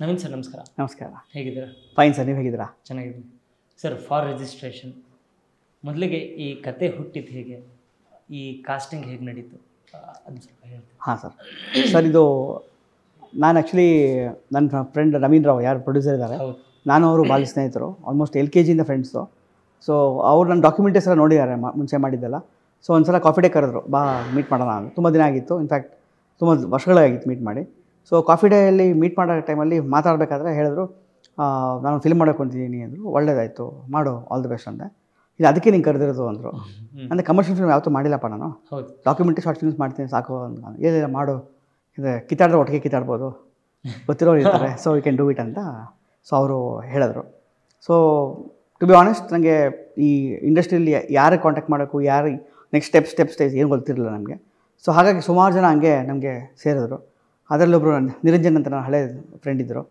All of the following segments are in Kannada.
ನವೀನ್ ಸರ್ ನಮಸ್ಕಾರ ನಮಸ್ಕಾರ ಹೇಗಿದ್ದೀರಾ ಫೈನ್ ಸರ್ ನೀವು ಹೇಗಿದ್ದೀರಾ ಚೆನ್ನಾಗಿದ್ದೀನಿ ಸರ್ ಫಾರ್ ರಿಜಿಸ್ಟ್ರೇಷನ್ ಮೊದಲಿಗೆ ಈ ಕತೆ ಹುಟ್ಟಿದ್ದು ಹೇಗೆ ಈ ಕಾಸ್ಟಿಂಗ್ ಹೇಗೆ ನಡೀತು ಅದು ಸ್ವಲ್ಪ ಹಾಂ ಸರ್ ಸರ್ ಇದು ನಾನು ಆ್ಯಕ್ಚುಲಿ ನನ್ನ ಫ್ರೆಂಡ್ ನವೀನ್ ರಾವ್ ಯಾರು ಪ್ರೊಡ್ಯೂಸರ್ ಇದ್ದಾರೆ ನಾನು ಅವರು ಬಾಲ್ಯ ಸ್ನೇಹಿತರು ಆಲ್ಮೋಸ್ಟ್ ಎಲ್ ಕೆ ಜಿಯಿಂದ ಫ್ರೆಂಡ್ಸು ಸೊ ಅವ್ರು ನನ್ನ ಡಾಕ್ಯುಮೆಂಟೇಸ್ ಎಲ್ಲ ನೋಡಿದ್ದಾರೆ ಮುಂಚೆ ಮಾಡಿದ್ದೆಲ್ಲ ಸೊ ಒಂದು ಸಲ ಕಾಫಿ ಡೇ ಕರೆದ್ರು ಬಾ ಮೀಟ್ ಮಾಡೋಣ ತುಂಬ ದಿನ ಆಗಿತ್ತು ಇನ್ಫ್ಯಾಕ್ಟ್ ತುಂಬ ವರ್ಷಗಳಾಗಿತ್ತು ಮೀಟ್ ಮಾಡಿ ಸೊ ಕಾಫಿ ಡೇಯಲ್ಲಿ ಮೀಟ್ ಮಾಡೋ ಟೈಮಲ್ಲಿ ಮಾತಾಡಬೇಕಾದ್ರೆ ಹೇಳಿದ್ರು ನಾನು ಫಿಲ್ಮ್ ಮಾಡೋಕೆ ಅಂತೀನಿ ಅಂದರು ಒಳ್ಳೇದಾಯಿತು ಮಾಡು ಆಲ್ ದಿ ಬೆಸ್ಟ್ ಅಂದೆ ಇದು ಅದಕ್ಕೆ ನೀನು ಕರೆದಿರೋದು ಅಂದರು ಅಂದರೆ ಕಮರ್ಷಿಯಲ್ ಫಿಲ್ಮ್ ಯಾವತ್ತೂ ಮಾಡಿಲ್ಲಪ್ಪ ನಾನು ಡಾಕ್ಯುಮೆಂಟ್ರಿ ಶಾರ್ಟ್ ಫಿಲ್ಮ್ಸ್ ಮಾಡ್ತೀನಿ ಸಾಕು ಅಂತ ಏನಿಲ್ಲ ಮಾಡು ಇದೆ ಕಿತ್ತಾಡಿದ್ರೆ ಒಟ್ಟಿಗೆ ಕಿತ್ತಾಡ್ಬೋದು ಗೊತ್ತಿರೋರು ಇರ್ತಾರೆ so you can do it ಅಂತ ಸೊ ಅವರು ಹೇಳಿದ್ರು ಸೊ ಟು ಬಿ ಆನೆಸ್ಟ್ ನನಗೆ ಈ ಇಂಡಸ್ಟ್ರಿಯಲ್ಲಿ ಯಾರಿಗೆ ಕಾಂಟ್ಯಾಕ್ಟ್ ಮಾಡಬೇಕು ಯಾರು ನೆಕ್ಸ್ಟ್ ಸ್ಟೆಪ್ ಸ್ಟೆಪ್ ಸ್ಟೇಜ್ ಏನು ಗೊತ್ತಿರಲಿಲ್ಲ ನಮಗೆ ಸೊ ಹಾಗಾಗಿ ಸುಮಾರು ಜನ ಹಂಗೆ ನಮಗೆ ಸೇರಿದ್ರು ಅದರಲ್ಲೊಬ್ಬರು ನಿರಂಜನ್ ಅಂತ ನನ್ನ ಹಳೆ ಫ್ರೆಂಡ್ ಇದ್ದರು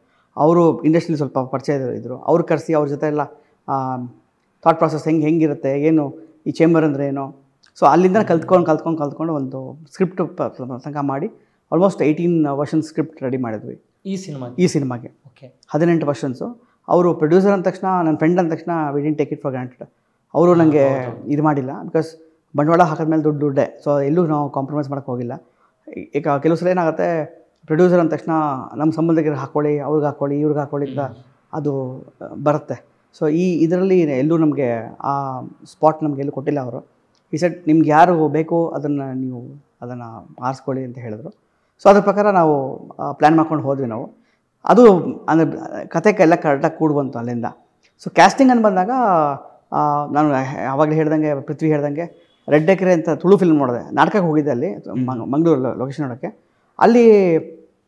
ಅವರು ಇಂಡಸ್ಟ್ರಿಲಿ ಸ್ವಲ್ಪ ಪರಿಚಯ ಇದ್ದರು ಅವ್ರು ಕರೆಸಿ ಅವ್ರ ಜೊತೆ ಎಲ್ಲ ಥಾಟ್ ಪ್ರಾಸೆಸ್ ಹೆಂಗೆ ಹೆಂಗಿರುತ್ತೆ ಏನು ಈ ಚೇಂಬರ್ ಅಂದರೆ ಏನು ಸೊ ಅಲ್ಲಿಂದ ಕಲ್ತ್ಕೊಂಡು ಕಲ್ತ್ಕೊಂಡು ಕಲ್ತ್ಕೊಂಡು ಒಂದು ಸ್ಕ್ರಿಪ್ಟ್ ತನಕ ಮಾಡಿ almost eighteen version script ready ಮಾಡಿದ್ವಿ ಈ ಸಿನಿಮಾ ಈ ಸಿನಿಮಾಗೆ ಓಕೆ ಹದಿನೆಂಟು ವರ್ಷನ್ಸು ಅವರು ಪ್ರೊಡ್ಯೂಸರ್ ಅಂದ ತಕ್ಷಣ ನನ್ನ ಫ್ರೆಂಡ್ ಅಂದ ತಕ್ಷಣ we didn't take it for granted ಅವರು ನನಗೆ ಇದು ಮಾಡಿಲ್ಲ ಬಿಕಾಸ್ ಬಂಡವಾಳ ಹಾಕಿದ್ಮೇಲೆ ದುಡ್ಡು ದುಡ್ಡೆ ಸೊ ಎಲ್ಲೂ ನಾವು ಕಾಂಪ್ರಮೈಸ್ ಮಾಡೋಕ್ಕೆ ಹೋಗಿಲ್ಲ ಈಗ ಕೆಲವು ಸಲ ಏನಾಗುತ್ತೆ ಪ್ರೊಡ್ಯೂಸರ್ ಅಂದ ತಕ್ಷಣ ನಮ್ಮ ಸಂಬಂಧಿಕರಿಗೆ ಹಾಕ್ಕೊಳ್ಳಿ ಅವ್ರಿಗೆ ಹಾಕ್ಕೊಳ್ಳಿ ಇವ್ರಿಗೆ ಹಾಕ್ಕೊಳ್ಳಿ ಅಂತ ಅದು ಬರುತ್ತೆ ಸೊ ಈ ಇದರಲ್ಲಿ ಎಲ್ಲೂ ನಮಗೆ ಆ ಸ್ಪಾಟ್ ನಮಗೆ ಎಲ್ಲೂ ಕೊಟ್ಟಿಲ್ಲ ಅವರು ಈ ಸೆಟ್ ನಿಮ್ಗೆ ಯಾರು ಬೇಕು ಅದನ್ನು ನೀವು ಅದನ್ನು ಆರಿಸ್ಕೊಳ್ಳಿ ಅಂತ ಹೇಳಿದ್ರು ಸೊ ಅದ್ರ ಪ್ರಕಾರ ನಾವು ಪ್ಲ್ಯಾನ್ ಮಾಡ್ಕೊಂಡು ಹೋದ್ವಿ ನಾವು ಅದು ಅಂದರೆ ಕತೆ ಎಲ್ಲ ಕರೆಕ್ಟಾಗಿ ಕೂಡಿ ಬಂತು ಅಲ್ಲಿಂದ ಸೊ ಕ್ಯಾಸ್ಟಿಂಗ್ ಅಂತ ಬಂದಾಗ ನಾನು ಆವಾಗಲೇ ಹೇಳ್ದಂಗೆ ಪೃಥ್ವಿ ಹೇಳ್ದಂಗೆ ರೆಡ್ ಎಕರೆ ಅಂತ ತುಳು ಫಿಲ್ಮ್ ನೋಡಿದೆ ನಾಟಕಕ್ಕೆ ಹೋಗಿದ್ದೆ ಅಲ್ಲಿ ಮಂಗಳೂರು ಲೊಕೇಶನ್ ನೋಡೋಕ್ಕೆ ಅಲ್ಲಿ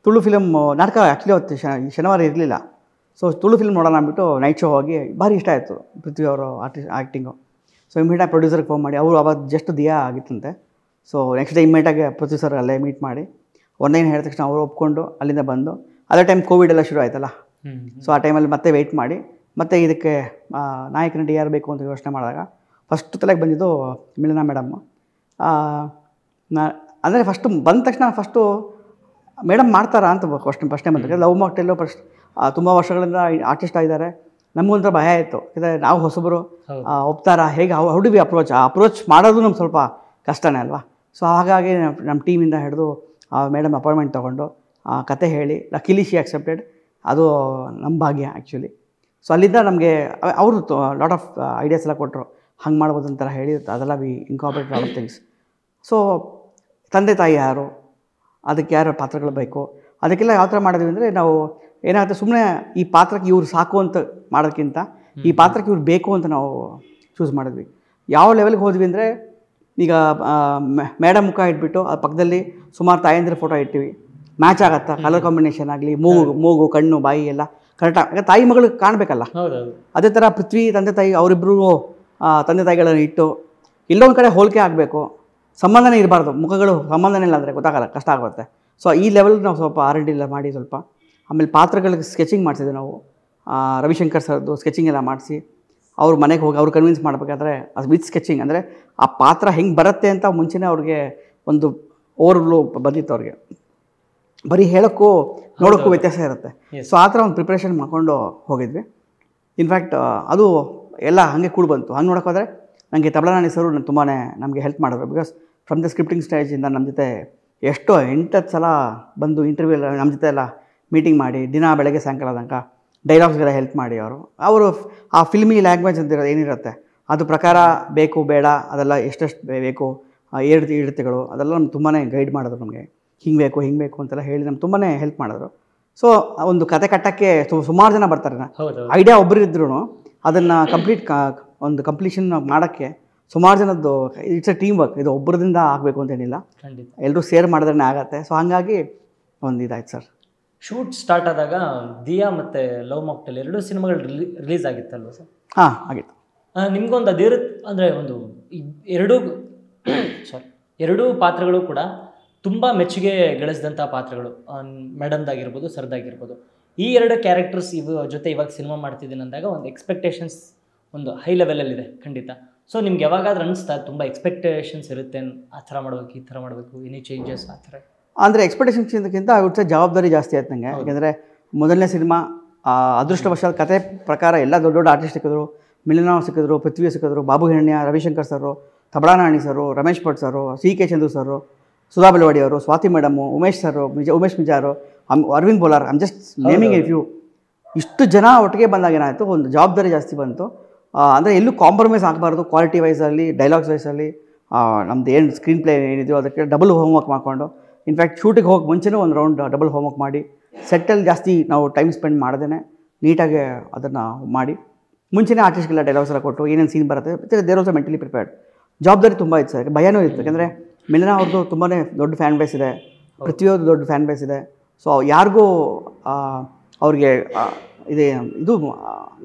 ತುಳು ಫಿಲಮ್ ನಾಟಕ ಆ್ಯಕ್ಚುಲಿ ಅವತ್ತು ಶನಿವಾರ ಇರಲಿಲ್ಲ ಸೊ ತುಳು ಫಿಲ್ಮ್ ನೋಡೋಣ ಅಂದ್ಬಿಟ್ಟು ನೈಟ್ ಶೋ ಹೋಗಿ ಭಾರಿ ಇಷ್ಟ ಆಯಿತು ಪೃಥ್ವಿ ಅವರು ಆರ್ಟಿಸ್ ಆ್ಯಕ್ಟಿಂಗು ಸೊ ಇಮಿಡಿಯೇಟಾಗಿ ಪ್ರೊಡ್ಯೂಸರ್ಗೆ ಫೋನ್ ಮಾಡಿ ಅವರು ಅವಾಗ ಜಸ್ಟ್ ದಿಯಾ ಆಗಿತ್ತಂತೆ ಸೊ ನೆಕ್ಸ್ಟ್ ಡೇ ಇಮ್ಮಿಡಿಯಾಗೆ ಪ್ರೊಡ್ಯೂಸರ್ ಅಲ್ಲೇ ಮೀಟ್ ಮಾಡಿ ಒಂದೇನು ಹೇಳಿದ ತಕ್ಷಣ ಅವರು ಒಪ್ಕೊಂಡು ಅಲ್ಲಿಂದ ಬಂದು ಅದೇ ಟೈಮ್ ಕೋವಿಡ್ ಎಲ್ಲ ಶುರು ಆಯ್ತಲ್ಲ ಸೊ ಆ ಟೈಮಲ್ಲಿ ಮತ್ತೆ ವೆಯ್ಟ್ ಮಾಡಿ ಮತ್ತೆ ಇದಕ್ಕೆ ನಾಯಕನ ಡಿ ಯಾರು ಬೇಕು ಅಂತ ಯೋಚನೆ ಮಾಡಿದಾಗ ಫಸ್ಟ್ ತಲೆಗೆ ಬಂದಿದ್ದು ಮಿಲನಾ ಮೇಡಮ್ ನಾ ಅಂದರೆ ಫಸ್ಟು ಬಂದ ತಕ್ಷಣ ಫಸ್ಟು ಮೇಡಮ್ ಮಾಡ್ತಾರಾ ಅಂತ ಕ್ವಶನ್ ಪ್ರಶ್ನೆ ಟೈಮ್ ಬಂದರೆ ಲವ್ ಮಾಕ್ಟೆಲ್ಲೋ ಫಸ್ಟ್ ತುಂಬ ವರ್ಷಗಳಿಂದ ಆರ್ಟಿಸ್ಟ್ ಆಗಿದ್ದಾರೆ ನಮಗೊಂಥರ ಭಯ ಇತ್ತು ಯಾಕಂದರೆ ನಾವು ಹೊಸಬರು ಒಪ್ತಾರಾ ಹೇಗೆ ಹುಡುಗಿ ಡು ಅಪ್ರೋಚ್ ಆ ಅಪ್ರೋಚ್ ಮಾಡೋದು ನಮ್ಗೆ ಸ್ವಲ್ಪ ಕಷ್ಟನೇ ಅಲ್ವಾ ಸೊ ಹಾಗಾಗಿ ನಮ್ಮ ಟೀಮಿಂದ ಹಿಡಿದು ಮೇಡಮ್ ಅಪಾಯಿಂಟ್ಮೆಂಟ್ ತೊಗೊಂಡು ಕತೆ ಹೇಳಿ ಲಕ್ಕಿಲಿ ಶಿ ಆಕ್ಸೆಪ್ಟೆಡ್ ಅದು ನಮ್ಮ ಭಾಗ್ಯ ಆ್ಯಕ್ಚುಲಿ ಸೊ ಅಲ್ಲಿಂದ ನಮಗೆ ಅವರು ಲಾಟ್ ಆಫ್ ಐಡಿಯಾಸ್ ಎಲ್ಲ ಕೊಟ್ಟರು ಹಂಗೆ ಮಾಡ್ಬೋದು ಅಂತ ಹೇಳಿ ಅದೆಲ್ಲ we incorporate of things so ತಂದೆ ತಾಯಿ ಯಾರು ಅದಕ್ಕೆ ಯಾರು ಪಾತ್ರಗಳು ಬೇಕು ಅದಕ್ಕೆಲ್ಲ ಯಾವ ಥರ ಮಾಡಿದ್ವಿ ಅಂದರೆ ನಾವು ಏನಾಗುತ್ತೆ ಸುಮ್ಮನೆ ಈ ಪಾತ್ರಕ್ಕೆ ಇವ್ರು ಸಾಕು ಅಂತ ಮಾಡೋದಕ್ಕಿಂತ ಈ ಪಾತ್ರಕ್ಕೆ ಇವ್ರು ಬೇಕು ಅಂತ ನಾವು ಚೂಸ್ ಮಾಡಿದ್ವಿ ಯಾವ ಲೆವೆಲ್ಗೆ ಹೋದ್ವಿ ಅಂದರೆ ಈಗ ಮೇಡಮ್ ಮುಖ ಇಟ್ಬಿಟ್ಟು ಆ ಪಕ್ಕದಲ್ಲಿ ಸುಮಾರು ತಾಯಂದಿರ ಫೋಟೋ ಇಟ್ಟಿವಿ ಮ್ಯಾಚ್ ಆಗುತ್ತಾ ಕಲರ್ ಕಾಂಬಿನೇಷನ್ ಆಗಲಿ ಮೂಗು ಮೂಗು ಕಣ್ಣು ಬಾಯಿ ಎಲ್ಲ ಕರೆಕ್ಟಾಗಿ ತಾಯಿ ಮಗಳು ಕಾಣಬೇಕಲ್ಲ ಅದೇ ಥರ ಪೃಥ್ವಿ ತಂದೆ ತಾಯಿ ಅವರಿಬ್ಬರು ತಂದೆ ತಾಯಿಗಳನ್ನು ಇಟ್ಟು ಇಲ್ಲೊಂದು ಕಡೆ ಹೋಲಿಕೆ ಆಗಬೇಕು ಸಂಬಂಧನೇ ಇರಬಾರ್ದು ಮುಖಗಳು ಸಂಬಂಧನೇ ಇಲ್ಲ ಅಂದರೆ ಗೊತ್ತಾಗಲ್ಲ ಕಷ್ಟ ಆಗುತ್ತೆ ಸೊ ಈ ಲೆವೆಲ್ ನಾವು ಸ್ವಲ್ಪ ಆರ್ ಡಿ ಎಲ್ಲ ಮಾಡಿ ಸ್ವಲ್ಪ ಆಮೇಲೆ ಪಾತ್ರಗಳಿಗೆ ಸ್ಕೆಚಿಂಗ್ ಮಾಡಿಸಿದ್ವಿ ನಾವು ರವಿಶಂಕರ್ ಸರ್ದು ಸ್ಕೆಚಿಂಗ್ ಎಲ್ಲ ಮಾಡಿಸಿ ಅವ್ರ ಮನೆಗೆ ಹೋಗಿ ಅವ್ರು ಕನ್ವಿನ್ಸ್ ಮಾಡಬೇಕಾದ್ರೆ ಅದು ವಿತ್ ಸ್ಕೆಚಿಂಗ್ ಅಂದರೆ ಆ ಪಾತ್ರ ಹೆಂಗೆ ಬರುತ್ತೆ ಅಂತ ಮುಂಚೆನೇ ಅವ್ರಿಗೆ ಒಂದು ಓವರ್ಲು ಬಂದಿತ್ತು ಅವ್ರಿಗೆ ಬರೀ ಹೇಳೋಕ್ಕೂ ನೋಡೋಕ್ಕೂ ವ್ಯತ್ಯಾಸ ಇರುತ್ತೆ ಸೊ ಆ ಥರ ಒಂದು ಪ್ರಿಪ್ರೇಷನ್ ಮಾಡ್ಕೊಂಡು ಹೋಗಿದ್ವಿ ಇನ್ಫ್ಯಾಕ್ಟ್ ಅದು ಎಲ್ಲ ಹಾಗೆ ಕೂಡಿ ಬಂತು ಹಂಗೆ ನೋಡೋಕ್ಕೋದ್ರೆ ನನಗೆ ಸರ್ ನಾನು ತುಂಬಾ ನಮಗೆ ಹೆಲ್ಪ್ ಮಾಡಿದ್ರು ಬಿಕಾಸ್ ಫ್ರಮ್ ದ ಸ್ಕ್ರಿಪ್ಟಿಂಗ್ ಸ್ಟೇಜಿಂದ ನಮ್ಮ ಜೊತೆ ಎಷ್ಟೋ ಎಂಟತ್ತು ಸಲ ಬಂದು ಇಂಟರ್ವ್ಯೂ ಎಲ್ಲ ನಮ್ಮ ಜೊತೆ ಎಲ್ಲ ಮೀಟಿಂಗ್ ಮಾಡಿ ದಿನ ಬೆಳಗ್ಗೆ ಸಾಯಂಕಾಲ ತನಕ ಡೈಲಾಗ್ಸ್ಗೆಲ್ಲ ಹೆಲ್ಪ್ ಮಾಡಿ ಅವರು ಅವರು ಆ ಫಿಲ್ಮಿ ಲ್ಯಾಂಗ್ವೇಜ್ ಅಂತಿರೋದು ಏನಿರುತ್ತೆ ಅದು ಪ್ರಕಾರ ಬೇಕು ಬೇಡ ಅದೆಲ್ಲ ಎಷ್ಟೆಷ್ಟು ಬೇಕು ಏಡ್ತಿ ಇಡತೆಗಳು ಅದೆಲ್ಲ ನಮ್ಗೆ ತುಂಬಾ ಗೈಡ್ ಮಾಡಿದ್ರು ನಮಗೆ ಹಿಂಗೆ ಬೇಕು ಹಿಂಗೆ ಬೇಕು ಅಂತೆಲ್ಲ ಹೇಳಿ ನಮ್ಗೆ ತುಂಬಾ ಹೆಲ್ಪ್ ಮಾಡಿದ್ರು ಸೊ ಒಂದು ಕತೆ ಕಟ್ಟಕ್ಕೆ ಸುಮಾರು ಜನ ಬರ್ತಾರೆ ಐಡಿಯಾ ಒಬ್ಬರು ಇದ್ರು ಅದನ್ನು ಕಂಪ್ಲೀಟ್ ಕಾ ಒಂದು ಕಂಪ್ಲೀಷನ್ ಮಾಡೋಕ್ಕೆ ಸುಮಾರು ಜನದ್ದು ಇಟ್ಸ್ ಅ ಟೀಮ್ ವರ್ಕ್ ಇದು ಒಬ್ಬರದಿಂದ ಆಗಬೇಕು ಅಂತೇನಿಲ್ಲ ಎಲ್ಲರೂ ಸೇರ್ ಮಾಡಿದ್ರೆ ಆಗತ್ತೆ ಸೊ ಹಾಗಾಗಿ ಒಂದು ಇದಾಯ್ತು ಸರ್ ಶೂಟ್ ಸ್ಟಾರ್ಟ್ ಆದಾಗ ದಿಯಾ ಮತ್ತು ಲವ್ ಮಾಕ್ಟಲ್ ಎರಡು ಸಿನಿಮಾಗಳು ರಿಲಿ ರಿಲೀಸ್ ಆಗಿತ್ತಲ್ವ ಸರ್ ಹಾಂ ಆಗಿತ್ತು ನಿಮಗೊಂದು ಅದೇ ಅಂದರೆ ಒಂದು ಎರಡೂ ಸಾರಿ ಎರಡೂ ಪಾತ್ರಗಳು ಕೂಡ ತುಂಬ ಮೆಚ್ಚುಗೆ ಗಳಿಸಿದಂಥ ಪಾತ್ರಗಳು ಮೇಡಮ್ದಾಗಿರ್ಬೋದು ಸರ್ದಾಗಿರ್ಬೋದು ಈ ಎರಡು ಕ್ಯಾರೆಕ್ಟರ್ಸ್ ಇವ ಜೊತೆ ಇವಾಗ ಸಿನಿಮಾ ಮಾಡ್ತಿದ್ದೀನಿ ಅಂದಾಗ ಒಂದು ಎಕ್ಸ್ಪೆಕ್ಟೇಷನ್ಸ್ ಒಂದು ಹೈ ಲೆವೆಲಲ್ಲಿದೆ ಖಂಡಿತ ಸೊ ನಿಮ್ಗೆ ಯಾವಾಗಾದ್ರೂ ಅನಿಸ್ತಾ ತುಂಬ ಎಕ್ಸ್ಪೆಕ್ಟೇಷನ್ಸ್ ಇರುತ್ತೆ ಆ ಥರ ಮಾಡಬೇಕು ಈ ಥರ ಮಾಡಬೇಕು ಎನಿ ಚೇಂಜಸ್ ಆ ಥರ ಅಂದರೆ ಎಕ್ಸ್ಪೆಕ್ಟೇಷನ್ಸ್ಗಿಂತ ಅವ್ರ ಜವಾಬ್ದಾರಿ ಜಾಸ್ತಿ ಆಯ್ತು ನಂಗೆ ಯಾಕೆಂದರೆ ಮೊದಲನೇ ಸಿನಿಮಾ ಅದೃಷ್ಟವಶಾತ್ ಕತೆ ಪ್ರಕಾರ ಎಲ್ಲ ದೊಡ್ಡ ದೊಡ್ಡ ಆರ್ಟಿಸ್ಟ್ ಸಿಕ್ಕಿದ್ರು ಮಿಲಿನಾವ್ ಸಿಕ್ಕಿದ್ರು ಪೃಥ್ವಿ ಸಿಕ್ಕಿದ್ರು ಬಾಬು ಹೆಣ್ಯ ರವಿಶಂಕರ್ ಸರು ತಬಳಾನಾಣಿ sir Ramesh Bhat sir C K Chandru sir Sudha ಅವರು ಸ್ವಾತಿ ಮೇಡಮು ಉಮೇಶ್ ಸರ್ ಮಿಜ Umesh Mijar Aravind Bolar I'm just naming a few ಇಷ್ಟು ಜನ ಒಟ್ಟಿಗೆ ಬಂದಾಗ ಏನಾಯಿತು ಒಂದು ಜವಾಬ್ದಾರಿ ಜಾಸ್ತಿ ಬಂತು ಅಂದರೆ ಎಲ್ಲೂ ಕಾಂಪ್ರಮೈಸ್ ಆಗಬಾರ್ದು ಕ್ವಾಲಿಟಿ ವೈಸಲ್ಲಿ ಡೈಲಾಗ್ಸ್ ವೈಸಲ್ಲಿ ನಮ್ದು ಏನು ಸ್ಕ್ರೀನ್ ಪ್ಲೇ ಏನಿದೆಯೋ ಅದಕ್ಕೆ ಡಬಲ್ ಹೋಮ್ ವರ್ಕ್ ಮಾಡಿಕೊಂಡು ಇನ್ಫ್ಯಾಕ್ಟ್ ಶೂಟಿಗೆ ಹೋಗಿ ಮುಂಚೆನೂ ಒಂದು ರೌಂಡ್ ಡಬಲ್ ಹೋಮ್ ವರ್ಕ್ ಮಾಡಿ ಸೆಟ್ಟಲ್ಲಿ ಜಾಸ್ತಿ ನಾವು ಟೈಮ್ ಸ್ಪೆಂಡ್ ಮಾಡ್ದೇ ನೀಟಾಗಿ ಅದನ್ನು ಮಾಡಿ ಮುಂಚೆನೇ ಆರ್ಟಿಸ್ಟ್ಗೆಲ್ಲ ಡೈಲಾಗ್ಸ್ ಎಲ್ಲ ಕೊಟ್ಟು ಏನೇನು ಸೀನ್ ಬರುತ್ತೆ ದೇರ್ ಆಲ್ಸೋ ಮೆಂಟಲಿ ಪ್ರಿಪೇರ್ಡ್ ಜವಾಬ್ದಾರಿ ತುಂಬ ಇತ್ತು ಸರ್ ಭಯನೂ ಇತ್ತು ಯಾಕೆಂದರೆ ಮಿಲನಾ ಅವ್ರದ್ದು ತುಂಬಾ ದೊಡ್ಡ ಫ್ಯಾನ್ ಬೇಸ್ ಇದೆ ಪೃಥ್ವಿಯವ್ರದ್ದು ದೊಡ್ಡ ಫ್ಯಾನ್ ಬೇಸ್ ಇದೆ ಸೊ ಯಾರಿಗೂ ಅವ್ರಿಗೆ ಇದೇ ಇದು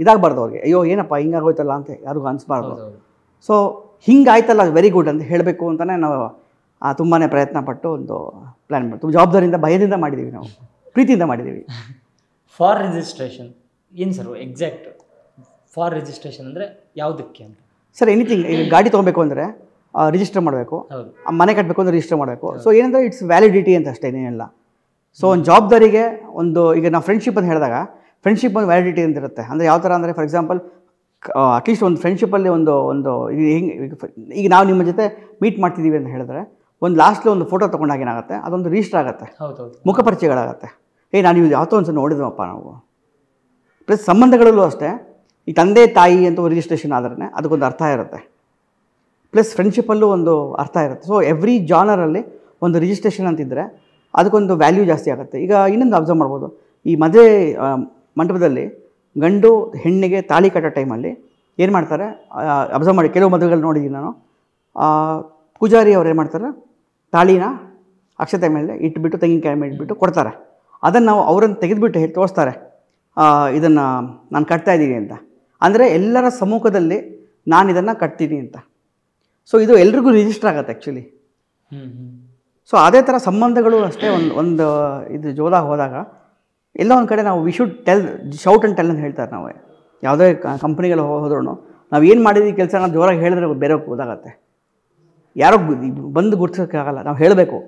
ಇದಾಗಬಾರ್ದು ಅವ್ರಿಗೆ ಅಯ್ಯೋ ಏನಪ್ಪ ಹಿಂಗಾಗೋಯ್ತಲ್ಲ ಅಂತ ಯಾರಿಗೂ ಅನಿಸ್ಬಾರ್ದು ಸೊ ಹಿಂಗಾಯ್ತಲ್ಲ ವೆರಿ ಗುಡ್ ಅಂತ ಹೇಳಬೇಕು ಅಂತಲೇ ನಾವು ತುಂಬಾ ಪ್ರಯತ್ನ ಪಟ್ಟು ಒಂದು ಪ್ಲ್ಯಾನ್ ಮಾಡಿ ತುಂಬ ಜವಾಬ್ದಾರಿಯಿಂದ ಭಯದಿಂದ ಮಾಡಿದ್ದೀವಿ ನಾವು ಪ್ರೀತಿಯಿಂದ ಮಾಡಿದ್ದೀವಿ ಫಾರ್ ರಿಜಿಸ್ಟ್ರೇಷನ್ ಏನು ಸರ್ ಎಕ್ಸಾಕ್ಟ್ ಫಾರ್ ರಿಜಿಸ್ಟ್ರೇಷನ್ ಅಂದರೆ ಯಾವುದಕ್ಕೆ ಅಂತ ಸರ್ ಎನಿಥಿಂಗ್ ಈಗ ಗಾಡಿ ತೊಗೊಬೇಕು ಅಂದರೆ ರಿಜಿಸ್ಟರ್ ಮಾಡಬೇಕು ಮನೆ ಕಟ್ಟಬೇಕು ಅಂದರೆ ರಿಜಿಸ್ಟರ್ ಮಾಡಬೇಕು ಸೊ ಏನಂದರೆ ಇಟ್ಸ್ ವ್ಯಾಲಿಡಿಟಿ ಅಂತ ಅಷ್ಟೇ ಏನಿಲ್ಲ ಸೊ ಒಂದು ಜವಾಬ್ದಾರಿಗೆ ಒಂದು ಈಗ ನಾವು ಫ್ರೆಂಡ್ಶಿಪ್ ಅಂತ ಹೇಳಿದಾಗ ಫ್ರೆಂಡ್ಶಿಪ್ ಒಂದು ವ್ಯಾಲಿಡಿಟಿ ಅಂತ ಇರುತ್ತೆ ಅಂದರೆ ಯಾವ ಥರ ಅಂದರೆ ಫಾರ್ ಎಕ್ಸಾಂಪಲ್ ಅಟ್ಲೀಸ್ಟ್ ಒಂದು ಫ್ರೆಂಡ್ಶಿಪ್ಪಲ್ಲಿ ಒಂದು ಒಂದು ಈಗ ಹೆಂಗೆ ಈಗ ನಾವು ನಿಮ್ಮ ಜೊತೆ ಮೀಟ್ ಮಾಡ್ತಿದ್ದೀವಿ ಅಂತ ಹೇಳಿದ್ರೆ ಒಂದು ಲಾಸ್ಟಲ್ಲಿ ಒಂದು ಫೋಟೋ ತೊಗೊಂಡಾಗ ಏನಾಗುತ್ತೆ ಅದೊಂದು ರಿಜಿಸ್ಟರ್ ಆಗುತ್ತೆ ಮುಖಪರಿಚಯಗಳಾಗುತ್ತೆ ಏ ನಾನು ಇವ್ರು ಯಾವತ್ತೋ ಒಂದು ನೋಡಿದ್ವಪ್ಪ ನಾವು ಪ್ಲಸ್ ಸಂಬಂಧಗಳಲ್ಲೂ ಅಷ್ಟೇ ಈ ತಂದೆ ತಾಯಿ ಅಂತ ಒಂದು ರಿಜಿಸ್ಟ್ರೇಷನ್ ಆದ್ರೆ ಅದಕ್ಕೊಂದು ಅರ್ಥ ಇರುತ್ತೆ ಪ್ಲಸ್ ಫ್ರೆಂಡ್ಶಿಪ್ಪಲ್ಲೂ ಒಂದು ಅರ್ಥ ಇರುತ್ತೆ ಸೊ ಎವ್ರಿ ಜಾನರಲ್ಲಿ ಒಂದು ರಿಜಿಸ್ಟ್ರೇಷನ್ ಅಂತಿದ್ದರೆ ಅದಕ್ಕೊಂದು ವ್ಯಾಲ್ಯೂ ಜಾಸ್ತಿ ಆಗುತ್ತೆ ಈಗ ಇನ್ನೊಂದು ಅಬ್ಸರ್ವ್ ಮಾಡ್ಬೋದು ಈ ಮದುವೆ ಮಂಟಪದಲ್ಲಿ ಗಂಡು ಹೆಣ್ಣಿಗೆ ತಾಳಿ ಕಟ್ಟೋ ಟೈಮಲ್ಲಿ ಏನು ಮಾಡ್ತಾರೆ ಅಬ್ಸರ್ವ್ ಮಾಡಿ ಕೆಲವು ಮದುವೆಗಳು ನೋಡಿದ್ದೀನಿ ನಾನು ಪೂಜಾರಿ ಅವ್ರು ಏನು ಮಾಡ್ತಾರೆ ತಾಳಿನ ಅಕ್ಷತೆ ಮೇಲೆ ಇಟ್ಬಿಟ್ಟು ತೆಂಗಿನಕಾಯಿ ಮೇಲೆ ಇಟ್ಬಿಟ್ಟು ಕೊಡ್ತಾರೆ ಅದನ್ನು ನಾವು ಅವರನ್ನು ತೆಗೆದುಬಿಟ್ಟು ಹೇಳಿ ತೋರಿಸ್ತಾರೆ ಇದನ್ನು ನಾನು ಕಟ್ತಾ ಇದ್ದೀನಿ ಅಂತ ಅಂದರೆ ಎಲ್ಲರ ಸಮ್ಮುಖದಲ್ಲಿ ನಾನು ಇದನ್ನು ಕಟ್ತೀನಿ ಅಂತ ಸೊ ಇದು ಎಲ್ರಿಗೂ ರಿಜಿಸ್ಟರ್ ಆಗುತ್ತೆ ಆ್ಯಕ್ಚುಲಿ ಸೊ ಅದೇ ಥರ ಸಂಬಂಧಗಳು ಅಷ್ಟೇ ಒಂದು ಒಂದು ಇದು ಜೋಲ ಹೋದಾಗ ಎಲ್ಲ ಒಂದು ಕಡೆ ನಾವು we should tell shout and tell ಅಂತ ಹೇಳ್ತಾರೆ ನಾವು ಯಾವುದೇ ಕಂಪ್ನಿಗಳು ಹೋದ್ರೂ ನಾವು ಏನು ಮಾಡಿದ್ವಿ ಕೆಲಸನ ಜೋರಾಗಿ ಹೇಳಿದ್ರೆ ಬೇರೆ ಗೊತ್ತಾಗತ್ತೆ ಯಾರೋ ಬಂದು ಗುರ್ತಿಸೋಕ್ಕಾಗಲ್ಲ ನಾವು ಹೇಳಬೇಕು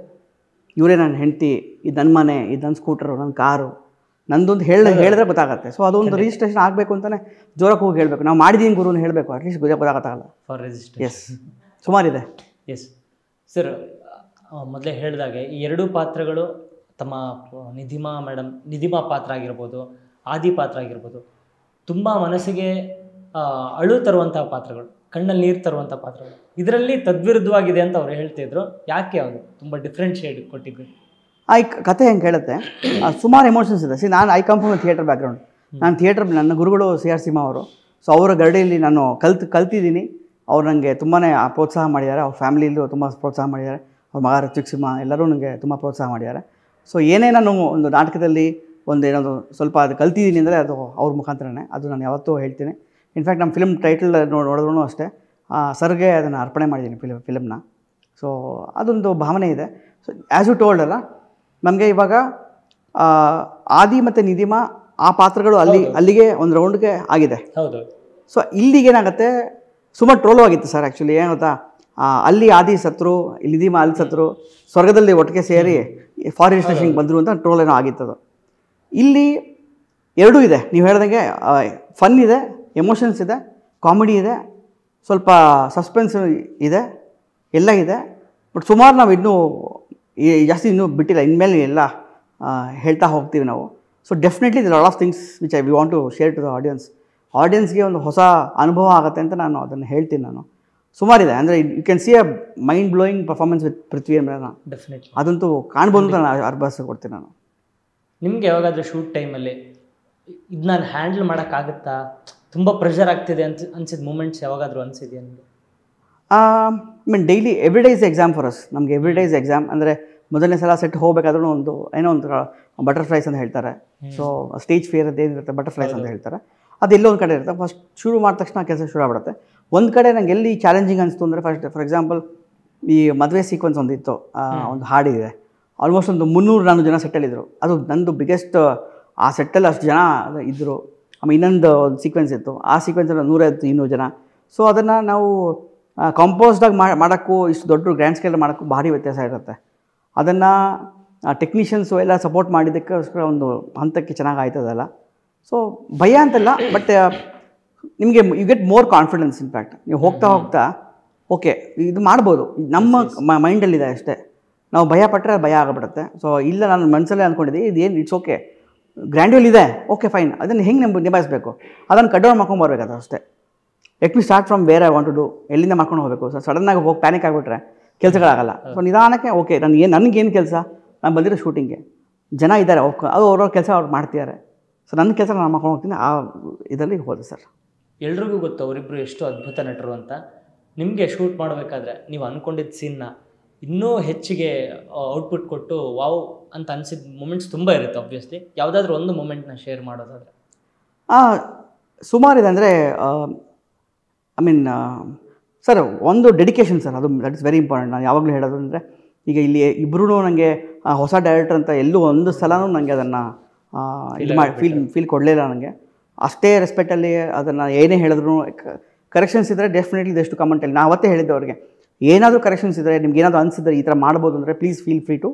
ಇವರೇ ನನ್ನ ಹೆಂಡತಿ ಇದು ನನ್ನ ಮನೆ ಇದು ನನ್ನ ಸ್ಕೂಟರು ನನ್ನ ಕಾರು ನಂದೊಂದು ಹೇಳಿ ಹೇಳಿದ್ರೆ ಗೊತ್ತಾಗುತ್ತೆ ಸೊ ಅದೊಂದು ರಿಜಿಸ್ಟ್ರೇಷನ್ ಆಗಬೇಕು ಅಂತಲೇ ಜೋರಕ್ಕೆ ಹೋಗಿ ಹೇಳಬೇಕು ನಾವು ಮಾಡಿದೀನಿ ಅಂತ ಹೇಳಬೇಕು ಅಟ್ಲೀಸ್ಟ್ ಗೊತ್ತಾಗತ್ತಾಗಲ್ಲ ಫಾರ್ ಎಸ್ ಸುಮಾರಿದೆ ಎಸ್ ಸರ್ ಮೊದಲೇ ಹೇಳಿದಾಗೆ ಈ ಎರಡೂ ಪಾತ್ರಗಳು ತಮ್ಮ ನಿಧಿಮಾ ಮೇಡಮ್ ನಿಧಿಮಾ ಪಾತ್ರ ಆಗಿರ್ಬೋದು ಆದಿ ಪಾತ್ರ ಆಗಿರ್ಬೋದು ತುಂಬ ಮನಸ್ಸಿಗೆ ಅಳು ತರುವಂಥ ಪಾತ್ರಗಳು ಕಣ್ಣಲ್ಲಿ ನೀರು ತರುವಂಥ ಪಾತ್ರಗಳು ಇದರಲ್ಲಿ ತದ್ವಿರುದ್ಧವಾಗಿದೆ ಅಂತ ಅವ್ರು ಹೇಳ್ತಿದ್ರು ಯಾಕೆ ಅವರು ತುಂಬ ಡಿಫ್ರೆಂಟ್ ಶೇಡ್ ಕೊಟ್ಟಿದ್ರು ಐ ಕತೆ ಹೆಂಗೆ ಹೇಳುತ್ತೆ ಸುಮಾರು ಎಮೋಷನ್ಸ್ ಇದೆ ಸಿ ನಾನು ಐ ಕಂಪ್ ಥಿಯೇಟರ್ ಬ್ಯಾಕ್ಗ್ರೌಂಡ್ ನಾನು ಥಿಯೇಟರ್ ನನ್ನ ಗುರುಗಳು ಸಿ ಆರ್ ಸಿಂಹ ಅವರು ಸೊ ಅವರ ಗರಡಿಯಲ್ಲಿ ನಾನು ಕಲ್ತು ಕಲ್ತಿದ್ದೀನಿ ಅವ್ರು ನನಗೆ ತುಂಬಾ ಪ್ರೋತ್ಸಾಹ ಮಾಡಿದ್ದಾರೆ ಅವ್ರ ಫ್ಯಾಮಿಲಿಯಲ್ಲೂ ತುಂಬ ಪ್ರೋತ್ಸಾಹ ಮಾಡಿದ್ದಾರೆ ಅವ್ರ ಮಗ ಋತ್ವಿಕ್ ಸಿಂಹ ಎಲ್ಲರೂ ನನಗೆ ತುಂಬ ಪ್ರೋತ್ಸಾಹ ಮಾಡಿದ್ದಾರೆ ಸೊ ಏನೇನೋ ಒಂದು ನಾಟಕದಲ್ಲಿ ಒಂದು ಏನಾದರೂ ಸ್ವಲ್ಪ ಅದು ಕಲ್ತಿದ್ದೀನಿ ಅಂದರೆ ಅದು ಅವ್ರ ಮುಖಾಂತರನೇ ಅದು ನಾನು ಯಾವತ್ತೂ ಹೇಳ್ತೀನಿ ಇನ್ಫ್ಯಾಕ್ಟ್ ನಮ್ಮ ಫಿಲ್ಮ್ ಟೈಟಲ್ ನೋಡಿದ್ರೂ ಅಷ್ಟೇ ಸರ್ಗೆ ಅದನ್ನು ಅರ್ಪಣೆ ಮಾಡಿದ್ದೀನಿ ಫಿಲ್ ಫಿಲಮ್ನ ಸೊ ಅದೊಂದು ಭಾವನೆ ಇದೆ ಸೊ ಆ್ಯಸ್ ಯು ಟೋಲ್ಡ್ ಅಲ್ಲ ನಮಗೆ ಇವಾಗ ಆದಿ ಮತ್ತು ನಿಧಿಮ ಆ ಪಾತ್ರಗಳು ಅಲ್ಲಿ ಅಲ್ಲಿಗೆ ಒಂದು ರೌಂಡ್ಗೆ ಆಗಿದೆ ಸೊ ಇಲ್ಲಿಗೇನಾಗುತ್ತೆ ಸುಮಾರು ಟ್ರೋಲು ಆಗಿತ್ತು ಸರ್ ಆ್ಯಕ್ಚುಲಿ ಏನು ಗೊತ್ತಾ ಅಲ್ಲಿ ಆದಿ ಸತ್ರು ಇಲ್ಲಿ ಇಲ್ಲಿದೀಮ ಅಲ್ಲಿ ಸತ್ರು ಸ್ವರ್ಗದಲ್ಲಿ ಒಟ್ಟಿಗೆ ಸೇರಿ ಫಾರಿನ್ ಸ್ಟೇಷನ್ಗೆ ಬಂದರು ಅಂತ ಟ್ರೋಲ್ ಏನೋ ಆಗಿತ್ತದು ಇಲ್ಲಿ ಎರಡೂ ಇದೆ ನೀವು ಹೇಳ್ದಂಗೆ ಫನ್ ಇದೆ ಎಮೋಷನ್ಸ್ ಇದೆ ಕಾಮಿಡಿ ಇದೆ ಸ್ವಲ್ಪ ಸಸ್ಪೆನ್ಸ್ ಇದೆ ಎಲ್ಲ ಇದೆ ಬಟ್ ಸುಮಾರು ನಾವು ಇನ್ನೂ ಜಾಸ್ತಿ ಇನ್ನೂ ಬಿಟ್ಟಿಲ್ಲ ಇನ್ಮೇಲೆ ಎಲ್ಲ ಹೇಳ್ತಾ ಹೋಗ್ತೀವಿ ನಾವು so definitely the all of things which I we want to share to the audience ಆಡಿಯನ್ಸ್ಗೆ ಒಂದು ಹೊಸ ಅನುಭವ ಆಗುತ್ತೆ ಅಂತ ನಾನು ಅದನ್ನು ಹೇಳ್ತೀನಿ ನಾನು ಸುಮಾರಿದೆ ಅಂದರೆ you can see a mind blowing performance with Prithvi ಅಂದ್ರೆ ಡೆಫಿನೆಟ್ಲಿ ಅದಂತೂ ಕಾಣ್ಬೋದು ನಾನು ಅರ್ಭಾಸ ಕೊಡ್ತೀನಿ ನಾನು ನಿಮ್ಗೆ ಯಾವಾಗಾದ್ರೂ ಶೂಟ್ ಟೈಮಲ್ಲಿ ಇದು ನಾನು ಹ್ಯಾಂಡಲ್ ಮಾಡೋಕ್ಕಾಗುತ್ತಾ ತುಂಬ ಪ್ರೆಷರ್ ಆಗ್ತಿದೆ ಅಂತ ಅನ್ಸಿದ ಮೂಮೆಂಟ್ಸ್ ಯಾವಾಗಾದರೂ ಅನಿಸಿದೆಯಾ ನಿಮಗೆ I mean daily every day is exam for us ನಮಗೆ ಎವ್ರಿ ಡೇ ಇಸ್ ಎಕ್ಸಾಮ್ ಅಂದರೆ ಮೊದಲನೇ ಸಲ ಸೆಟ್ ಹೋಗಬೇಕಾದ್ರೂ ಒಂದು ಏನೋ ಒಂದು ಬಟರ್ಫ್ಲೈಸ್ ಅಂತ ಹೇಳ್ತಾರೆ ಸೊ ಸ್ಟೇಜ್ ಫಿಯರ್ ಅದೇನಿರುತ್ತೆ ಬಟರ್ಫ್ಲೈಸ್ ಅಂತ ಹೇಳ್ತಾರೆ ಅದೆಲ್ಲೋ ಒಂದು ಕಡೆ ಇರುತ್ತೆ ಫಸ್ಟ್ ಶುರು ಮಾಡಿದ ತಕ್ಷಣ ಕೆಲಸ ಶುರು ಆಗ್ಬಿಡುತ್ತೆ ಒಂದು ಕಡೆ ನಂಗೆ ಎಲ್ಲಿ ಚಾಲೆಂಜಿಂಗ್ ಅನಿಸ್ತು ಅಂದರೆ ಫಸ್ಟ್ ಫಾರ್ ಎಕ್ಸಾಂಪಲ್ ಈ ಮದುವೆ ಸೀಕ್ವೆನ್ಸ್ ಒಂದಿತ್ತು ಒಂದು ಹಾಡಿದೆ ಆಲ್ಮೋಸ್ಟ್ ಒಂದು ಮುನ್ನೂರು ನಾಲ್ಕು ಜನ ಸೆಟ್ಟಲ್ಲಿದ್ದರು ಅದು ನಂದು ಬಿಗ್ಗೆಸ್ಟ್ ಆ ಸೆಟ್ಟಲ್ಲಿ ಅಷ್ಟು ಜನ ಇದ್ದರು ಆಮೇಲೆ ಇನ್ನೊಂದು ಒಂದು ಸೀಕ್ವೆನ್ಸ್ ಇತ್ತು ಆ ಸೀಕ್ವೆನ್ಸಲ್ಲಿ ನೂರೈವತ್ತು ಇನ್ನೂರು ಜನ ಸೊ ಅದನ್ನು ನಾವು ಕಂಪೋಸ್ಡಾಗಿ ಮಾಡೋಕ್ಕೂ ಇಷ್ಟು ದೊಡ್ಡ ಗ್ರ್ಯಾಂಡ್ ಸ್ಕೇಲ್ ಮಾಡೋಕ್ಕೂ ಭಾರಿ ವ್ಯತ್ಯಾಸ ಇರುತ್ತೆ ಅದನ್ನು ಟೆಕ್ನಿಷಿಯನ್ಸು ಎಲ್ಲ ಸಪೋರ್ಟ್ ಮಾಡಿದ್ದಕ್ಕೋಸ್ಕರ ಒಂದು ಹಂತಕ್ಕೆ ಚೆನ್ನಾಗಿ ಆಯ್ತದಲ್ಲ ಸೊ ಭಯ ಅಂತಲ್ಲ ಬಟ್ ನಿಮಗೆ you get more confidence in fact ನೀವು ಹೋಗ್ತಾ ಹೋಗ್ತಾ ಓಕೆ ಇದು ಮಾಡ್ಬೋದು ನಮ್ಮ ಮೈಂಡಲ್ಲಿದೆ ಅಷ್ಟೇ ನಾವು ಭಯ ಪಟ್ಟರೆ ಭಯ ಆಗಿಬಿಡುತ್ತೆ ಸೊ ಇಲ್ಲ ನಾನು ಮನಸ್ಸಲ್ಲೇ ಅಂದ್ಕೊಂಡಿದ್ದೆ ಇದು ಏನು ಇಟ್ಸ್ ಓಕೆ ಗ್ರ್ಯಾಂಡ್ಯೂಲ್ ಇದೆ ಓಕೆ ಫೈನ್ ಅದನ್ನು ಹೆಂಗೆ ನಂಬ ನಿಭಾಯಿಸಬೇಕು ಅದನ್ನು ಕಡ್ಡೌನ್ ಮಾಡ್ಕೊಂಡು ಬರಬೇಕಾದ್ರೆ ಅಷ್ಟೇ let me start from where I want to do ಎಲ್ಲಿಂದ ಮಾಡ್ಕೊಂಡು ಹೋಗಬೇಕು ಸೊ ಸಡನ್ನಾಗಿ ಹೋಗಿ ಪ್ಯಾನಿಕ್ ಆಗಿಬಿಟ್ರೆ ಕೆಲಸಗಳಾಗಲ್ಲ ಸೊ ನಿಧಾನಕ್ಕೆ ಓಕೆ ನನಗೆ ಏನು ನನಗೇನು ಕೆಲಸ ನಾನು ಬಂದಿರೋ ಶೂಟಿಂಗ್ಗೆ ಜನ ಇದ್ದಾರೆ ಅವ್ರು ಅವ್ರವ್ರ ಕೆಲಸ ಅವ್ರು ಮಾಡ್ತಿದ್ದಾರೆ ಸೊ ನನ್ನ ಕೆಲಸ ನಾನು ಮಾಡ್ಕೊಂಡು ಹೋಗ್ತೀನಿ ಆ ಇದರಲ್ಲಿ ಹೋದೆ ಸರ್ ಎಲ್ರಿಗೂ ಗೊತ್ತು ಅವರಿಬ್ಬರು ಎಷ್ಟು ಅದ್ಭುತ ನಟರು ಅಂತ ನಿಮಗೆ ಶೂಟ್ ಮಾಡಬೇಕಾದ್ರೆ ನೀವು ಅಂದ್ಕೊಂಡಿದ್ದ ಸೀನ್ನ ಇನ್ನೂ ಹೆಚ್ಚಿಗೆ ಔಟ್ಪುಟ್ ಕೊಟ್ಟು ವಾವ್ ಅಂತ ಅನಿಸಿದ ಮೂಮೆಂಟ್ಸ್ ತುಂಬ ಇರುತ್ತೆ ಆಬ್ವಿಯಸ್ಲಿ ಯಾವುದಾದ್ರೂ ಒಂದು ಮೂಮೆಂಟ್ನ ಶೇರ್ ಮಾಡೋದಾದರೆ ಸುಮಾರಿದೆ ಅಂದರೆ ಐ ಮೀನ್ ಸರ್ ಒಂದು ಡೆಡಿಕೇಶನ್ ಸರ್ ಅದು ದಟ್ ಇಸ್ ವೆರಿ ಇಂಪಾರ್ಟೆಂಟ್ ನಾನು ಯಾವಾಗಲೂ ಹೇಳೋದು ಈಗ ಇಲ್ಲಿ ಇಬ್ಬರೂ ನನಗೆ ಹೊಸ ಡೈರೆಕ್ಟರ್ ಅಂತ ಎಲ್ಲೂ ಒಂದು ಸಲನೂ ನನಗೆ ಅದನ್ನು ಇದು ಮಾಡಿ ಫೀಲ್ ಫೀಲ್ ಕೊಡಲಿಲ್ಲ ನನಗೆ ಅಷ್ಟೇ ರೆಸ್ಪೆಕ್ಟಲ್ಲಿ ಅದನ್ನು ಏನೇ ಹೇಳಿದ್ರು ಕರೆಕ್ಷನ್ಸ್ ಇದ್ದರೆ ಡೆಫಿನೆಟ್ಲಿ ಇದೆಷ್ಟು ಕಮೆಂಟಲ್ಲಿ ನಾವು ಅವತ್ತೇ ಹೇಳಿದ್ದೆ ಅವ್ರಿಗೆ ಏನಾದರೂ ಕರೆಕ್ಷನ್ಸ್ ಇದ್ದರೆ ನಿಮ್ಗೆ ಏನಾದರೂ ಅನಿಸಿದ್ರೆ ಈ ಥರ ಮಾಡ್ಬೋದು ಅಂದರೆ please feel free to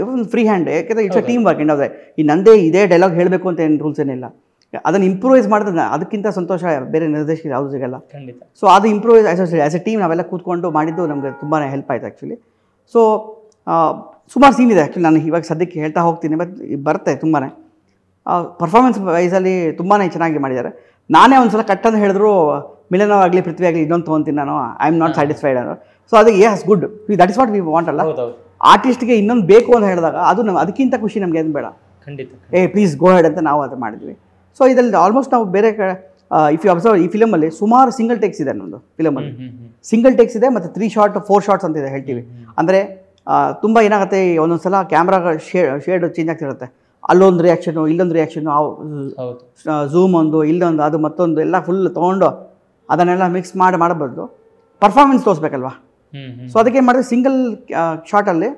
even free hand ಯಾಕೆಂದರೆ it's a team work and ಅದೇ ಈ ನಂದೇ ಇದೇ ಡೈಲಾಗ್ ಹೇಳಬೇಕು ಅಂತ ಏನು ರೂಲ್ಸ್ ಏನಿಲ್ಲ ಅದನ್ನು ಇಂಪ್ರೂವೈಸ್ ಮಾಡಿದ್ರೆ ಅದಕ್ಕಿಂತ ಸಂತೋಷ ಬೇರೆ ನಿರ್ದೇಶಕ ಯಾವುದು ಸಿಗಲ್ಲ ಸೊ ಅದು ಇಂಪ್ರೂವೈಸ್ ಆಸ್ ಎ ಟೀಮ್ ನಾವೆಲ್ಲ ಕೂತ್ಕೊಂಡು ಮಾಡಿದ್ದು ನಮಗೆ ತುಂಬಾ ಹೆಲ್ಪ್ ಆಯಿತು ಆ್ಯಕ್ಚುಲಿ ಸೊ ಸುಮಾರು ಸೀನ್ ಇದೆ ಆ್ಯಕ್ಚುಲಿ ನಾನು ಇವಾಗ ಸದ್ಯಕ್ಕೆ ಹೇಳ್ತಾ ಹೋಗ್ತೀನಿ ಬಟ್ ಬರುತ್ತೆ ತುಂಬಾ ಪರ್ಫಾರ್ಮೆನ್ಸ್ ವೈಸಲ್ಲಿ ತುಂಬಾ ಚೆನ್ನಾಗಿ ಮಾಡಿದ್ದಾರೆ ನಾನೇ ಒಂದು ಸಲ ಕಟ್ಟಂದು ಹೇಳಿದ್ರು ಆಗಲಿ ಪೃಥ್ವಿ ಆಗಲಿ ಇನ್ನೊಂದು ತೊಗೊಂತೀನಿ ನಾನು ಐ ಆಮ್ ನಾಟ್ ಸ್ಯಾಟಿಸ್ಫೈಡ್ ಅನ್ನೋ ಸೊ ಅದು yes good that is what we want ಅಲ್ಲ ಆರ್ಟಿಸ್ಟ್ಗೆ ಇನ್ನೊಂದು ಬೇಕು ಅಂತ ಹೇಳಿದಾಗ ಅದು ನಮ್ಮ ಅದಕ್ಕಿಂತ ಖುಷಿ ನಮಗೆ ಏನು ಬೇಡ ಖಂಡಿತ ಏ ಪ್ಲೀಸ್ ಗೋ ಹೆಡ್ ಅಂತ ನಾವು ಅದು ಮಾಡಿದ್ವಿ ಸೊ ಇದರಲ್ಲಿ ಆಲ್ಮೋಸ್ಟ್ ನಾವು ಬೇರೆ ಕಡೆ ಇಫ್ ಯು ಅಬ್ಸರ್ವ್ ಈ ಫಿಲಮಲ್ಲಿ ಸುಮಾರು ಸಿಂಗಲ್ ಟೇಕ್ಸ್ ಇದೆ ನಮ್ಮದು ಫಿಲಮಲ್ಲಿ ಸಿಂಗಲ್ ಟೇಕ್ಸ್ ಇದೆ ಮತ್ತು ತ್ರೀ ಶಾರ್ಟ್ ಫೋರ್ ಶಾರ್ಟ್ಸ್ ಅಂತ ಇದೆ ಹೇಳ್ತೀವಿ ಅಂದರೆ ತುಂಬ ಏನಾಗುತ್ತೆ ಒಂದೊಂದು ಸಲ ಕ್ಯಾಮ್ರಾಗಳ ಶೇಡ್ ಚೇಂಜ್ ಆಗ್ತಿರುತ್ತೆ ಅಲ್ಲೊಂದು ರಿಯಾಕ್ಷನು ಇಲ್ಲೊಂದು ರಿಯಾಕ್ಷನು ಝೂಮ್ ಒಂದು ಇಲ್ಲೊಂದು ಅದು ಮತ್ತೊಂದು ಎಲ್ಲ ಫುಲ್ ತೊಗೊಂಡು ಅದನ್ನೆಲ್ಲ ಮಿಕ್ಸ್ ಮಾಡಿ ಮಾಡಬಾರ್ದು ಪರ್ಫಾರ್ಮೆನ್ಸ್ ತೋರಿಸ್ಬೇಕಲ್ವಾ ಸೊ ಅದಕ್ಕೆ ಮಾಡಿದ್ರೆ ಸಿಂಗಲ್ ಶಾರ್ಟಲ್ಲಿ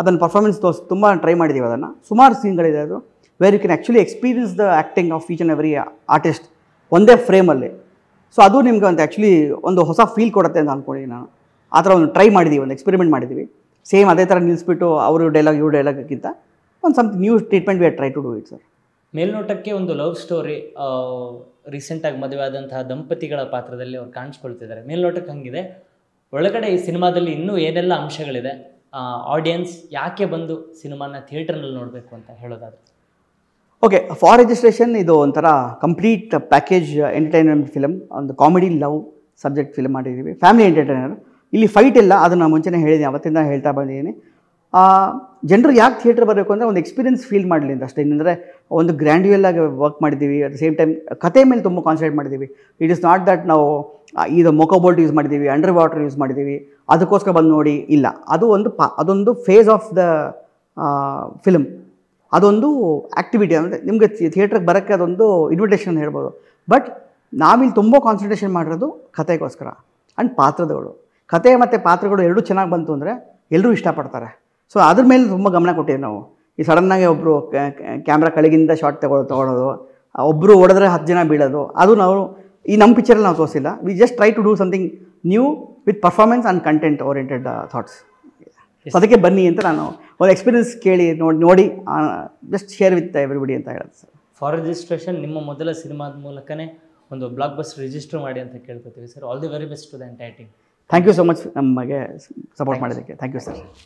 ಅದನ್ನು ಪರ್ಫಾರ್ಮೆನ್ಸ್ ತೋರಿಸ್ ತುಂಬ ಟ್ರೈ ಮಾಡಿದ್ದೀವಿ ಅದನ್ನು ಸುಮಾರು ಸೀನ್ಗಳಿದೆ ಅದು where you can actually experience the acting of each and every artist ಒಂದೇ ಫ್ರೇಮಲ್ಲಿ ಸೊ ಅದು ನಿಮಗೆ ಒಂದು ಆ್ಯಕ್ಚುಲಿ ಒಂದು ಹೊಸ ಫೀಲ್ ಕೊಡುತ್ತೆ ಅಂತ ಅಂದ್ಕೊಂಡಿದ್ದೀನಿ ನಾನು ಆ ಥರ ಒಂದು ಟ್ರೈ ಮಾಡಿದ್ದೀವಿ ಒಂದು ಎಕ್ಸ್ಪೆರಿಮೆಂಟ್ ಮಾಡಿದ್ದೀವಿ ಸೇಮ್ ಅದೇ ಥರ ನಿಲ್ಲಿಸ್ಬಿಟ್ಟು ಅವರು ಡೈಲಾಗ್ ಇವ್ರ ಡೈಲಾಗ್ಗಿಂತ ಒಂದು some new treatment we are try to do it sir ಮೇಲ್ನೋಟಕ್ಕೆ ಒಂದು ಲವ್ ಸ್ಟೋರಿ ರೀಸೆಂಟಾಗಿ ಮದುವೆ ಆದಂತಹ ದಂಪತಿಗಳ ಪಾತ್ರದಲ್ಲಿ ಅವ್ರು ಕಾಣಿಸ್ಕೊಳ್ತಿದ್ದಾರೆ ಮೇಲ್ನೋಟಕ್ಕೆ ಹಂಗಿದೆ ಒಳಗಡೆ ಈ ಸಿನಿಮಾದಲ್ಲಿ ಇನ್ನೂ ಏನೆಲ್ಲ ಅಂಶಗಳಿದೆ ಆಡಿಯನ್ಸ್ ಯಾಕೆ ಬಂದು ಸಿನಿಮಾನ ಥಿಯೇಟರ್ನಲ್ಲಿ ನೋಡಬೇಕು ಅಂತ ಹೇಳೋದಾದ್ರೆ ಓಕೆ ಫಾರ್ ರಿಜಿಸ್ಟ್ರೇಷನ್ ಇದು ಒಂಥರ ಕಂಪ್ಲೀಟ್ ಪ್ಯಾಕೇಜ್ ಎಂಟರ್ಟೈನ್ಮೆಂಟ್ ಫಿಲಮ್ ಒಂದು ಕಾಮಿಡಿ ಲವ್ ಸಬ್ಜೆಕ್ಟ್ ಫಿಲಮ್ ಮಾಡಿದ್ದೀವಿ ಫ್ಯಾಮಿಲಿ ಎಂಟರ್ಟೈನರ್ ಇಲ್ಲಿ ಫೈಟ್ ಇಲ್ಲ ಅದನ್ನು ನಾನು ಮುಂಚೆನೇ ಹೇಳಿದ್ದೀನಿ ಅವತ್ತಿಂದ ಹೇಳ್ತಾ ಬಂದಿದ್ದೀನಿ ಜನರು ಯಾಕೆ ಥಿಯೇಟ್ರ್ ಬರಬೇಕು ಅಂದರೆ ಒಂದು ಎಕ್ಸ್ಪೀರಿಯನ್ಸ್ ಫೀಲ್ ಮಾಡಲಿಂದ ಅಂತ ಅಷ್ಟೇ ಏನಂದರೆ ಒಂದು ಗ್ರ್ಯಾಂಡ್ಯೂಯಲ್ ಆಗಿ ವರ್ಕ್ ಮಾಡಿದ್ದೀವಿ ಅಟ್ ದ ಸೇಮ್ ಟೈಮ್ ಕತೆ ಮೇಲೆ ತುಂಬ ಕಾನ್ಸಂಟ್ರೇಟ್ ಮಾಡಿದ್ದೀವಿ ಇಟ್ ಇಸ್ ನಾಟ್ ದ್ಯಾಟ್ ನಾವು ಇದು ಮೊಕೋಬೋಲ್ಟ್ ಯೂಸ್ ಮಾಡಿದ್ದೀವಿ ಅಂಡರ್ ವಾಟರ್ ಯೂಸ್ ಮಾಡಿದ್ದೀವಿ ಅದಕ್ಕೋಸ್ಕರ ಬಂದು ನೋಡಿ ಇಲ್ಲ ಅದು ಒಂದು ಪಾ ಅದೊಂದು ಫೇಸ್ ಆಫ್ ದ ಫಿಲಮ್ ಅದೊಂದು ಆ್ಯಕ್ಟಿವಿಟಿ ಅಂದರೆ ನಿಮಗೆ ಥಿಯೇಟ್ರಿಗೆ ಬರೋಕ್ಕೆ ಅದೊಂದು ಇನ್ವಿಟೇಷನ್ ಹೇಳ್ಬೋದು ಬಟ್ ನಾವಿಲ್ಲಿ ತುಂಬ ಕಾನ್ಸಂಟ್ರೇಷನ್ ಮಾಡಿರೋದು ಕತೆಗೋಸ್ಕರ ಆ್ಯಂಡ್ ಪಾತ್ರದವಳು ಕತೆ ಮತ್ತು ಪಾತ್ರಗಳು ಎರಡೂ ಚೆನ್ನಾಗಿ ಬಂತು ಅಂದರೆ ಎಲ್ಲರೂ ಇಷ್ಟಪಡ್ತಾರೆ ಸೊ ಅದ್ರ ಮೇಲೆ ತುಂಬ ಗಮನ ಕೊಟ್ಟಿವಿ ನಾವು ಈ ಸಡನ್ನಾಗಿ ಒಬ್ಬರು ಕ್ಯಾಮ್ರಾ ಕಳಗಿಂದ ಶಾರ್ಟ್ ತಗೊಳ್ ತೊಗೊಳೋದು ಒಬ್ಬರು ಹೊಡೆದ್ರೆ ಹತ್ತು ಜನ ಬೀಳೋದು ಅದು ನಾವು ಈ ನಮ್ಮ ಪಿಕ್ಚರಲ್ಲಿ ನಾವು ತೋರಿಸಿಲ್ಲ we just try to do something new with performance and content oriented thoughts ಅದಕ್ಕೆ ಬನ್ನಿ ಅಂತ ನಾನು ಒಂದು ಎಕ್ಸ್ಪೀರಿಯನ್ಸ್ ಕೇಳಿ ನೋಡಿ ನೋಡಿ ಜಸ್ಟ್ ಶೇರ್ ವಿತ್ ಎವ್ರಿಬಡಿ ಅಂತ ಹೇಳೋದು ಸರ್ ಫಾರ್ ರಿಜಿಸ್ಟ್ರೇಷನ್ ನಿಮ್ಮ ಮೊದಲ ಸಿನಿಮಾದ ಮೂಲಕನೇ ಒಂದು ಬ್ಲಾಕ್ ಬಸ್ ರಿಜಿಸ್ಟರ್ ಮಾಡಿ ಅಂತ ಕೇಳ್ಕೊತೀವಿ sir all the very best to the ಎಂಟೈಟಿಂಗ್ ಥ್ಯಾಂಕ್ ಯು ಸೊ ಮಚ್ ನಮಗೆ ಸಪೋರ್ಟ್ ಮಾಡಿದ್ದಕ್ಕೆ ಥ್ಯಾಂಕ್ ಯು ಸರ್